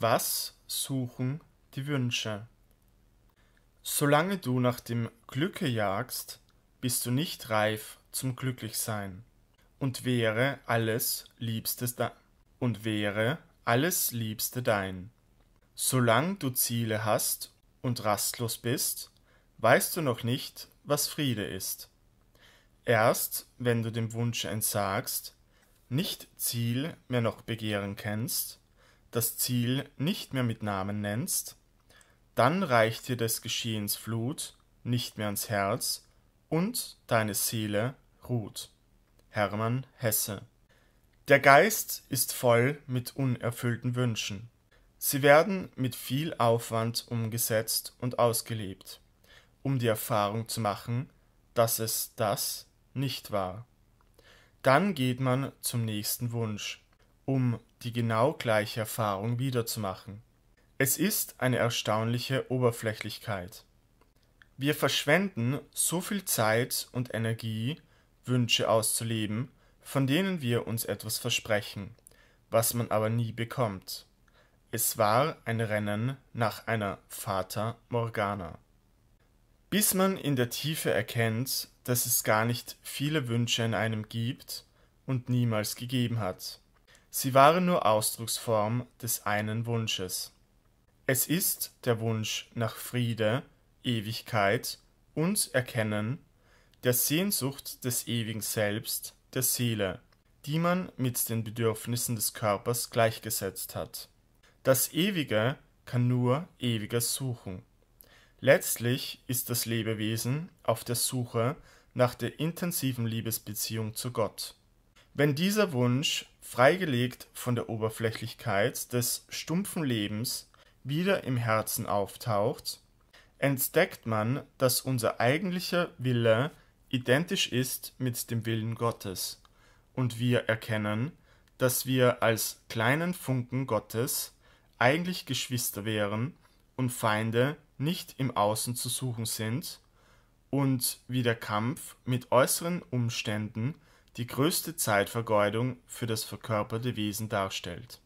Was suchen die Wünsche? Solange du nach dem Glücke jagst, bist du nicht reif zum Glücklichsein. Und wäre alles Liebstes da und wäre alles Liebste dein. Solange du Ziele hast und rastlos bist, weißt du noch nicht, was Friede ist. Erst wenn du dem Wunsche entsagst, nicht Ziel mehr noch Begehren kennst, das Ziel nicht mehr mit Namen nennst, dann reicht dir des Geschehens Flut nicht mehr ans Herz und deine Seele ruht. Hermann Hesse Der Geist ist voll mit unerfüllten Wünschen. Sie werden mit viel Aufwand umgesetzt und ausgelebt, um die Erfahrung zu machen, dass es das nicht war. Dann geht man zum nächsten Wunsch, um die genau gleiche Erfahrung wiederzumachen. Es ist eine erstaunliche Oberflächlichkeit. Wir verschwenden so viel Zeit und Energie, Wünsche auszuleben, von denen wir uns etwas versprechen, was man aber nie bekommt. Es war ein Rennen nach einer Fata Morgana. Bis man in der Tiefe erkennt, dass es gar nicht viele Wünsche in einem gibt und niemals gegeben hat. Sie waren nur Ausdrucksform des einen Wunsches. Es ist der Wunsch nach Friede, Ewigkeit und Erkennen, der Sehnsucht des ewigen Selbst, der Seele, die man mit den Bedürfnissen des Körpers gleichgesetzt hat. Das Ewige kann nur Ewiges suchen. Letztlich ist das Lebewesen auf der Suche nach der intensiven Liebesbeziehung zu Gott wenn dieser Wunsch, freigelegt von der Oberflächlichkeit des stumpfen Lebens, wieder im Herzen auftaucht, entdeckt man, dass unser eigentlicher Wille identisch ist mit dem Willen Gottes, und wir erkennen, dass wir als kleinen Funken Gottes eigentlich Geschwister wären und Feinde nicht im Außen zu suchen sind, und wie der Kampf mit äußeren Umständen die größte Zeitvergeudung für das verkörperte Wesen darstellt